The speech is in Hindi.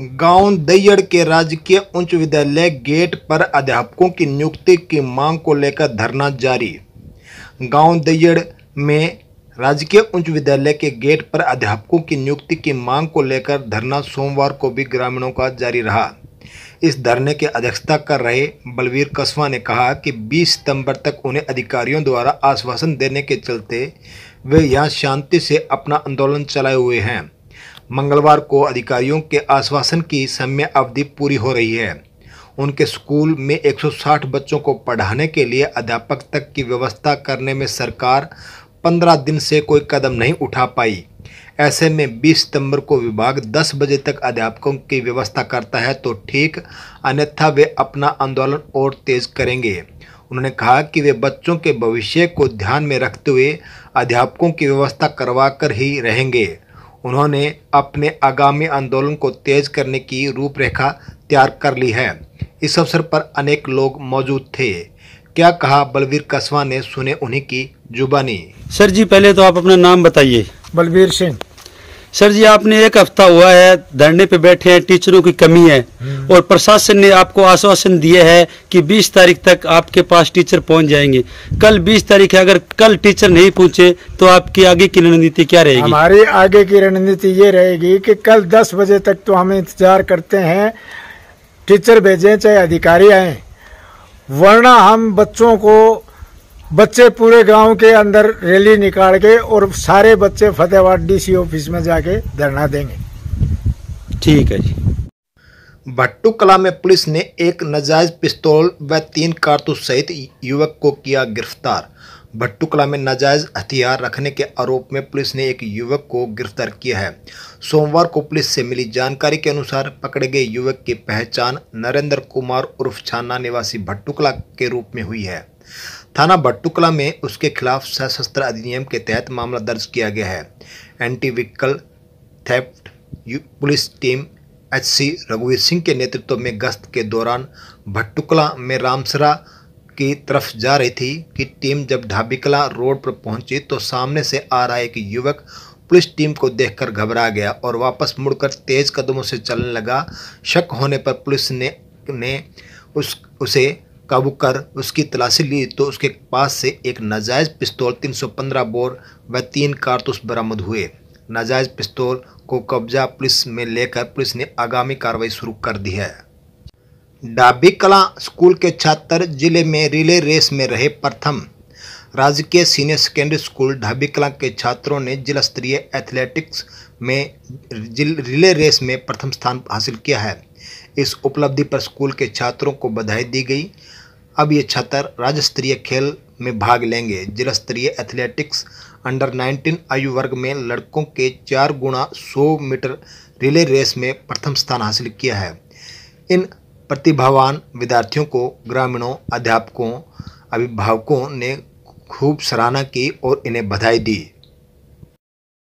गांव दैयड़ के राजकीय उच्च विद्यालय गेट पर अध्यापकों की नियुक्ति की मांग को लेकर धरना जारी गांव दैयड़ में राजकीय उच्च विद्यालय के गेट पर अध्यापकों की नियुक्ति की मांग को लेकर धरना सोमवार को भी ग्रामीणों का जारी रहा इस धरने की अध्यक्षता कर रहे बलवीर कस्वा ने कहा कि 20 सितंबर तक उन्हें अधिकारियों द्वारा आश्वासन देने के चलते वे यहाँ शांति से अपना आंदोलन चलाए हुए हैं मंगलवार को अधिकारियों के आश्वासन की समय अवधि पूरी हो रही है उनके स्कूल में 160 बच्चों को पढ़ाने के लिए अध्यापक तक की व्यवस्था करने में सरकार 15 दिन से कोई कदम नहीं उठा पाई ऐसे में 20 सितंबर को विभाग 10 बजे तक अध्यापकों की व्यवस्था करता है तो ठीक अन्यथा वे अपना आंदोलन और तेज करेंगे उन्होंने कहा कि वे बच्चों के भविष्य को ध्यान में रखते हुए अध्यापकों की व्यवस्था करवा कर ही रहेंगे उन्होंने अपने आगामी आंदोलन को तेज करने की रूपरेखा तैयार कर ली है इस अवसर पर अनेक लोग मौजूद थे क्या कहा बलवीर कसवा ने सुने उन्हीं की जुबानी सर जी पहले तो आप अपना नाम बताइए बलवीर सिंह सर जी आपने एक हफ्ता हुआ है धरने पे बैठे हैं टीचरों की कमी है हम्म। और प्रशासन ने आपको आश्वासन दिया है कि 20 तारीख तक आपके पास टीचर पहुंच जाएंगे कल 20 तारीख है अगर कल टीचर नहीं पहुंचे तो आपकी आगे की रणनीति क्या रहेगी हमारी आगे की रणनीति ये रहेगी कि कल 10 बजे तक तो हम इंतजार करते हैं टीचर भेजें चाहे अधिकारी आए वरना हम बच्चों को बच्चे पूरे गांव के अंदर रैली निकाल के और सारे बच्चे फतेहाबाद डीसी ऑफिस में जाके धरना देंगे ठीक है जी भट्टू कला में पुलिस ने एक नजायज पिस्तौल व तीन कारतूस सहित युवक को किया गिरफ्तार भट्टू कला में नाजायज हथियार रखने के आरोप में पुलिस ने एक युवक को गिरफ्तार किया है सोमवार को पुलिस से मिली जानकारी के अनुसार पकड़े गए युवक की पहचान नरेंद्र कुमार उर्फ छाना निवासी भट्टू कला के रूप में हुई है थाना भट्टुकला में उसके खिलाफ सशस्त्र अधिनियम के तहत मामला दर्ज किया गया है anti vehicle theft police team H C रघुवीर सिंह के नेतृत्व में गश्त के दौरान भट्टुकला में रामसरा की तरफ जा रही थी कि टीम जब ढाबिकला रोड पर पहुंची तो सामने से आ रहा एक युवक पुलिस टीम को देखकर घबरा गया और वापस मुड़कर तेज कदमों से चलने लगा शक होने पर पुलिस ने ने उस उसे काबू कर उसकी तलाशी ली तो उसके पास से एक नाजायज़ पिस्तौल 315 बोर व तीन कारतूस बरामद हुए नाजायज़ पिस्तौल को कब्जा पुलिस में लेकर पुलिस ने आगामी कार्रवाई शुरू कर दी है डाबी कला स्कूल के छात्र जिले में रिले रेस में रहे प्रथम राज्य के सीनियर सेकेंडरी स्कूल ढाबी कला के छात्रों ने जिला स्तरीय एथलेटिक्स में रिले रेस में प्रथम स्थान हासिल किया है इस उपलब्धि पर स्कूल के छात्रों को बधाई दी गई अब ये छात्र राज्य स्तरीय खेल में भाग लेंगे जिला स्तरीय एथलेटिक्स अंडर 19 आयु वर्ग में लड़कों के चार गुणा सौ मीटर रिले रेस में प्रथम स्थान हासिल किया है इन प्रतिभावान विद्यार्थियों को ग्रामीणों अध्यापकों अभिभावकों ने खूब सराहना की और इन्हें बधाई दी